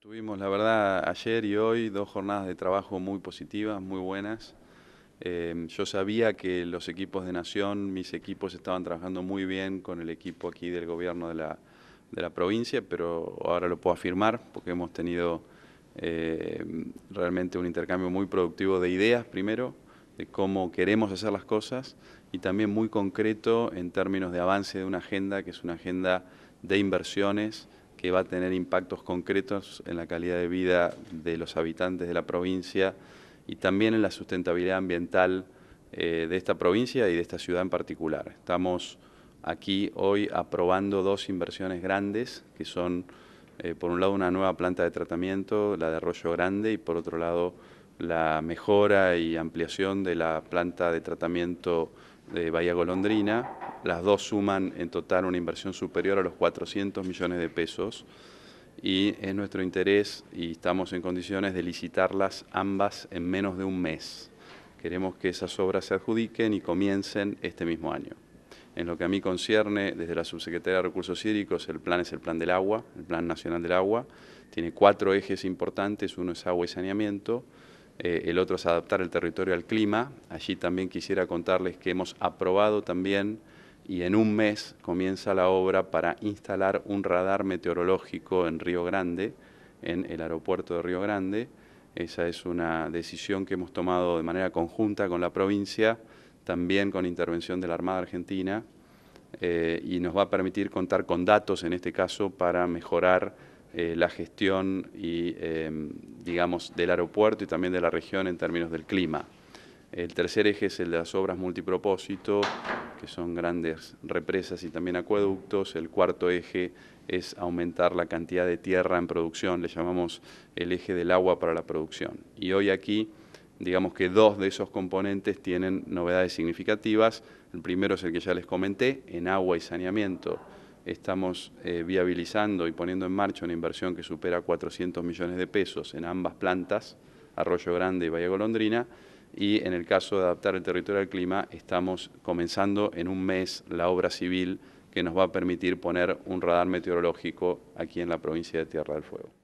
Tuvimos, la verdad, ayer y hoy dos jornadas de trabajo muy positivas, muy buenas. Eh, yo sabía que los equipos de Nación, mis equipos estaban trabajando muy bien con el equipo aquí del gobierno de la, provincia, pero ahora lo puedo afirmar porque hemos tenido eh, realmente un intercambio muy productivo de ideas primero, de cómo queremos hacer las cosas y también muy concreto en términos de avance de una agenda que es una agenda de inversiones, que va a tener impactos concretos en la calidad de vida de los habitantes de la provincia y también en la sustentabilidad ambiental eh, de esta provincia y de esta ciudad en particular. Estamos aquí hoy aprobando dos inversiones grandes, que son, eh, por un lado, una nueva planta de tratamiento, la de Arroyo Grande, y por otro lado, la mejora y ampliación de la planta de tratamiento de Bahía Golondrina, las dos suman en total una inversión superior a los 400 millones de pesos y es nuestro interés y estamos en condiciones de licitarlas ambas en menos de un mes. Queremos que esas obras se adjudiquen y comiencen este mismo año. En lo que a mí concierne, desde la Subsecretaría de Recursos Hídricos, el plan es el Plan del Agua, el Plan Nacional del Agua. Tiene cuatro ejes importantes, uno es agua y saneamiento, eh, el otro es adaptar el territorio al clima. Allí también quisiera contarles que hemos aprobado también y en un mes comienza la obra para instalar un radar meteorológico en Río Grande, en el aeropuerto de Río Grande. Esa es una decisión que hemos tomado de manera conjunta con la provincia, también con intervención de la Armada Argentina, eh, y nos va a permitir contar con datos en este caso para mejorar eh, la gestión y, eh, digamos, del aeropuerto y también de la región en términos del clima. El tercer eje es el de las obras multipropósito, que son grandes represas y también acueductos. El cuarto eje es aumentar la cantidad de tierra en producción, le llamamos el eje del agua para la producción. Y hoy aquí, digamos que dos de esos componentes tienen novedades significativas. El primero es el que ya les comenté, en agua y saneamiento. Estamos eh, viabilizando y poniendo en marcha una inversión que supera 400 millones de pesos en ambas plantas, Arroyo Grande y Bahía Golondrina, y en el caso de adaptar el territorio al clima estamos comenzando en un mes la obra civil que nos va a permitir poner un radar meteorológico aquí en la provincia de Tierra del Fuego.